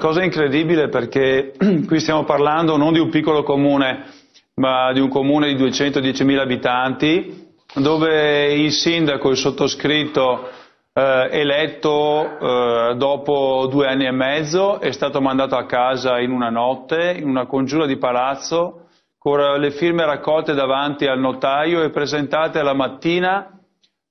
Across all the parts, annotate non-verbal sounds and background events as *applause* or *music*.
Cosa incredibile perché *clears throat* qui stiamo parlando non di un piccolo comune, ma di un comune di 210.000 abitanti, dove il sindaco, il sottoscritto, eh, eletto eh, dopo due anni e mezzo, è stato mandato a casa in una notte, in una congiura di palazzo, con le firme raccolte davanti al notaio e presentate alla mattina,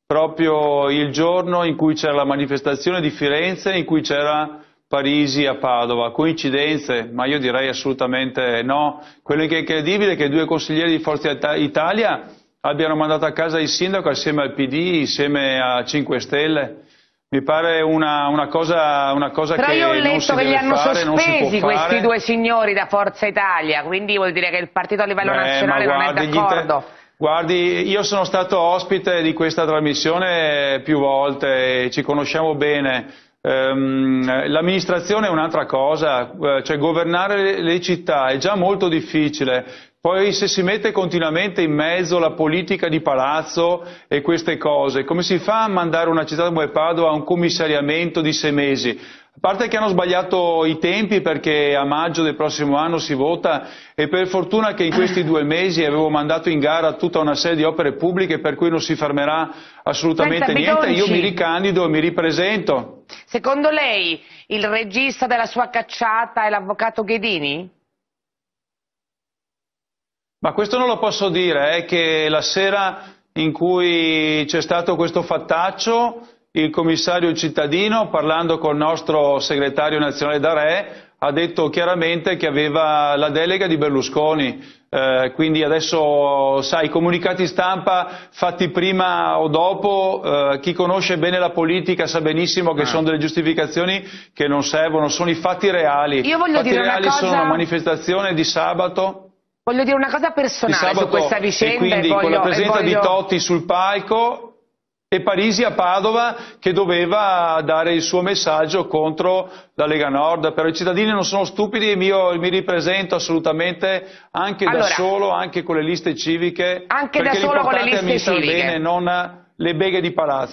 proprio il giorno in cui c'era la manifestazione di Firenze, in cui c'era Parigi a Padova. Coincidenze? Ma io direi assolutamente no. Quello che è incredibile è che due consiglieri di Forza Italia abbiano mandato a casa il sindaco assieme al PD, insieme a 5 Stelle. Mi pare una, una cosa, una cosa Però io ho letto che li hanno fare, sospesi questi due signori da Forza Italia, quindi vuol dire che il partito a livello Beh, nazionale guardi, non è d'accordo. Guardi, io sono stato ospite di questa trasmissione più volte, ci conosciamo bene. Ehm, l'amministrazione è un'altra cosa, eh, cioè governare le città è già molto difficile, poi se si mette continuamente in mezzo la politica di palazzo e queste cose, come si fa a mandare una città come Padova a un commissariamento di sei mesi? A parte che hanno sbagliato i tempi perché a maggio del prossimo anno si vota e per fortuna che in questi due mesi avevo mandato in gara tutta una serie di opere pubbliche per cui non si fermerà assolutamente Senza, niente, io mi ricandido e mi ripresento. Secondo lei il regista della sua cacciata è l'avvocato Ghedini? Ma questo non lo posso dire, è che la sera in cui c'è stato questo fattaccio, il commissario cittadino, parlando col nostro segretario nazionale Dare, ha detto chiaramente che aveva la delega di Berlusconi, eh, quindi adesso sai, i comunicati stampa fatti prima o dopo, eh, chi conosce bene la politica sa benissimo che ah. sono delle giustificazioni che non servono, sono i fatti reali. i fatti dire reali una cosa... sono una manifestazione di sabato. Voglio dire una cosa personale su questa vicenda. E quindi e voglio, con la presenza voglio... di Totti sul palco e Parisi a Padova che doveva dare il suo messaggio contro la Lega Nord, però i cittadini non sono stupidi e io mi ripresento assolutamente anche allora, da solo, anche con le liste civiche, anche perché da solo con le liste civiche. bene, non le beghe di palazzo.